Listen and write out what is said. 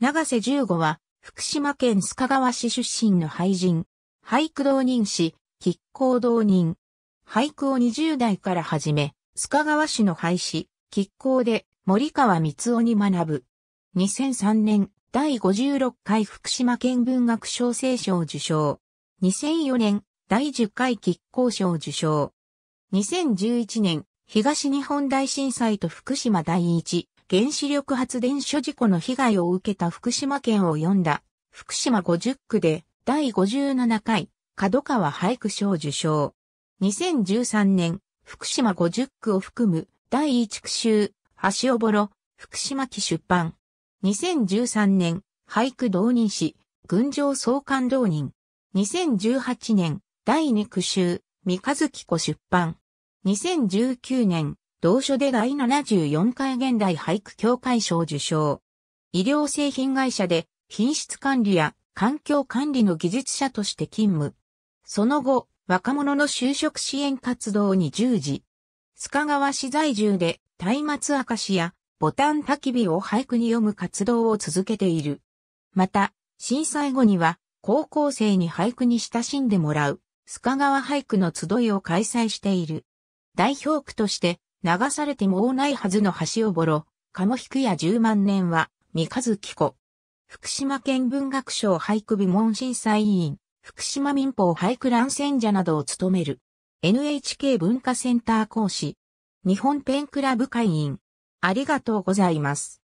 長瀬十五は、福島県須賀川市出身の俳人。俳句同人誌、吉光同人。俳句を20代から始め、須賀川市の廃止、吉光で森川光雄に学ぶ。2003年、第56回福島県文学賞聖賞受賞。2004年、第10回吉光賞受賞。2011年、東日本大震災と福島第一原子力発電所事故の被害を受けた福島県を読んだ、福島50区で第57回角川俳句賞受賞。2013年、福島50区を含む第1区集、橋おぼろ、福島期出版。2013年、俳句導人誌、群青総監導人。2018年、第2区集、三日月子出版。2019年、同書で第74回現代俳句協会賞受賞。医療製品会社で品質管理や環境管理の技術者として勤務。その後、若者の就職支援活動に従事。須賀川市在住で松明明石やボタン焚き火を俳句に読む活動を続けている。また、震災後には高校生に俳句に親しんでもらう須賀川俳句の集いを開催している。代表句として流されてもうないはずの橋をぼろ、かもひくや十万年は、三日月子。福島県文学賞俳句部門審査委員、福島民法俳句乱戦者などを務める。NHK 文化センター講師。日本ペンクラブ会員。ありがとうございます。